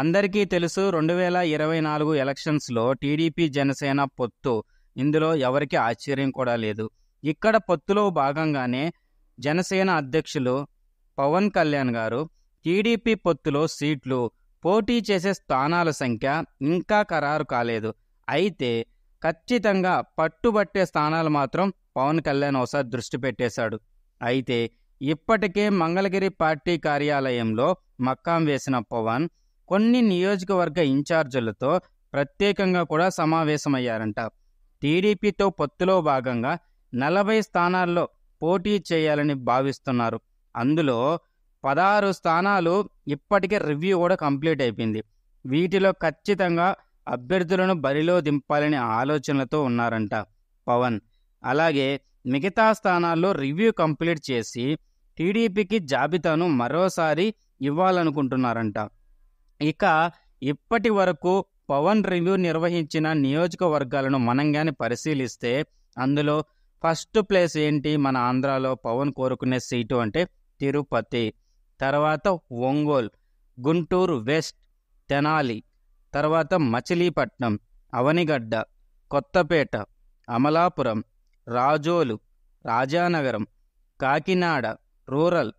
అందరికీ తెలుసు రెండు వేల ఇరవై నాలుగు ఎలక్షన్స్లో టీడీపీ జనసేన పొత్తు ఇందులో ఎవరికి ఆశ్చర్యం కూడా లేదు ఇక్కడ పొత్తులో భాగంగానే జనసేన అధ్యక్షులు పవన్ కళ్యాణ్ గారు టీడీపీ పొత్తులో సీట్లు పోటీ చేసే స్థానాల సంఖ్య ఇంకా ఖరారు కాలేదు అయితే ఖచ్చితంగా పట్టుబట్టే స్థానాలు మాత్రం పవన్ కళ్యాణ్ ఒకసారి దృష్టి పెట్టేశాడు అయితే ఇప్పటికే మంగళగిరి పార్టీ కార్యాలయంలో మక్కాం వేసిన పవన్ కొన్ని నియోజకవర్గ ఇన్ఛార్జీలతో ప్రత్యేకంగా కూడా సమావేశమయ్యారంట టీడీపీతో పొత్తులో భాగంగా నలభై స్థానాల్లో పోటీ చేయాలని భావిస్తున్నారు అందులో పదహారు స్థానాలు ఇప్పటికే రివ్యూ కూడా కంప్లీట్ అయిపోయింది వీటిలో ఖచ్చితంగా అభ్యర్థులను బరిలో దింపాలనే ఆలోచనలతో ఉన్నారంట పవన్ అలాగే మిగతా స్థానాల్లో రివ్యూ కంప్లీట్ చేసి టీడీపీకి జాబితాను మరోసారి ఇవ్వాలనుకుంటున్నారంట ఇక ఇప్పటి వరకు పవన్ రివ్యూ నిర్వహించిన నియోజకవర్గాలను మనం కానీ పరిశీలిస్తే అందులో ఫస్ట్ ప్లేస్ ఏంటి మన ఆంధ్రాలో పవన్ కోరుకునే సీటు అంటే తిరుపతి తర్వాత ఒంగోలు గుంటూరు వెస్ట్ తెనాలి తర్వాత మచిలీపట్నం అవనిగడ్డ కొత్తపేట అమలాపురం రాజోలు రాజానగరం కాకినాడ రూరల్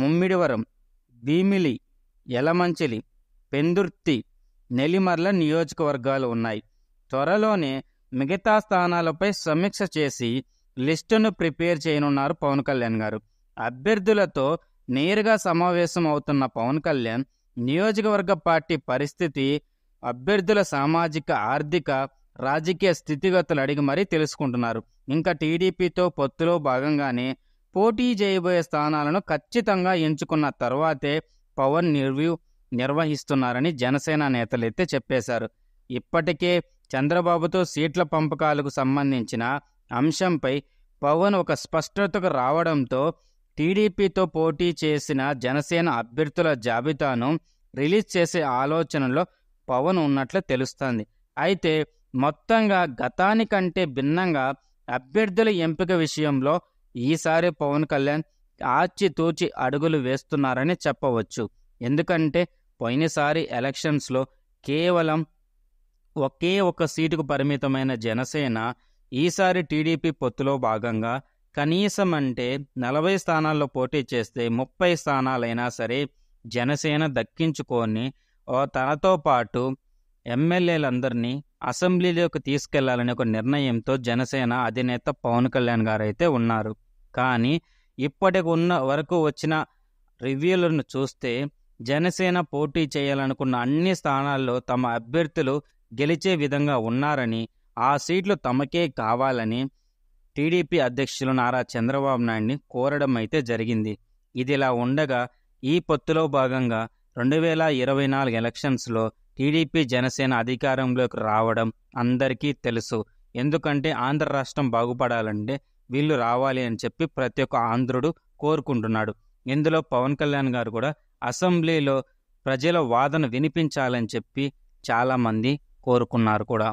ముమ్మిడివరం భీమిలి యలమంచిలి పెందుర్తి నెలిమర్ల నియోజకవర్గాలు ఉన్నాయి త్వరలోనే మిగతా స్థానాలపై సమీక్ష చేసి లిస్టును ప్రిపేర్ చేయనున్నారు పవన్ కళ్యాణ్ గారు అభ్యర్థులతో నేరుగా సమావేశం అవుతున్న పవన్ కళ్యాణ్ నియోజకవర్గ పార్టీ పరిస్థితి అభ్యర్థుల సామాజిక ఆర్థిక రాజకీయ స్థితిగతులు అడిగి మరీ తెలుసుకుంటున్నారు ఇంకా టీడీపీతో పొత్తులో భాగంగానే పోటీ చేయబోయే స్థానాలను ఖచ్చితంగా ఎంచుకున్న తర్వాతే పవన్ నిర్వ్యూ నిర్వహిస్తున్నారని జనసేన నేతలైతే చెప్పేశారు ఇప్పటికే చంద్రబాబుతో సీట్ల పంపకాలకు సంబంధించిన అంశంపై పవన్ ఒక స్పష్టతకు రావడంతో టీడీపీతో పోటీ చేసిన జనసేన అభ్యర్థుల జాబితాను రిలీజ్ చేసే ఆలోచనలో పవన్ ఉన్నట్లు తెలుస్తోంది అయితే మొత్తంగా గతానికంటే భిన్నంగా అభ్యర్థుల ఎంపిక విషయంలో ఈసారి పవన్ కళ్యాణ్ ఆచితూచి అడుగులు వేస్తున్నారని చెప్పవచ్చు ఎందుకంటే పోయినసారి ఎలక్షన్స్లో కేవలం ఒకే ఒక్క సీటుకు పరిమితమైన జనసేన ఈసారి టీడీపీ పొత్తులో భాగంగా కనీసం అంటే నలభై స్థానాల్లో పోటీ చేస్తే ముప్పై స్థానాలైనా సరే జనసేన దక్కించుకొని తనతో పాటు ఎమ్మెల్యేలందరినీ అసెంబ్లీలోకి తీసుకెళ్లాలనే ఒక నిర్ణయంతో జనసేన అధినేత పవన్ కళ్యాణ్ గారు అయితే ఉన్నారు కానీ ఇప్పటికి ఉన్న వరకు వచ్చిన రివ్యూలను చూస్తే జనసేన పోటీ చేయాలనుకున్న అన్ని స్థానాల్లో తమ అభ్యర్థులు గెలిచే విధంగా ఉన్నారని ఆ సీట్లు తమకే కావాలని టీడీపీ అధ్యక్షులు నారా చంద్రబాబు నాయుడిని కోరడం అయితే జరిగింది ఇదిలా ఉండగా ఈ పొత్తులో భాగంగా రెండు వేల ఇరవై నాలుగు ఎలక్షన్స్లో టీడీపీ జనసేన అధికారంలోకి రావడం అందరికీ తెలుసు ఎందుకంటే ఆంధ్ర రాష్ట్రం బాగుపడాలంటే వీళ్ళు రావాలి అని చెప్పి ప్రతి ఒక్క ఆంధ్రుడు కోరుకుంటున్నాడు ఇందులో పవన్ కళ్యాణ్ గారు కూడా అసెంబ్లీలో ప్రజల వాదన వినిపించాలని చెప్పి చాలామంది కోరుకున్నారు కూడా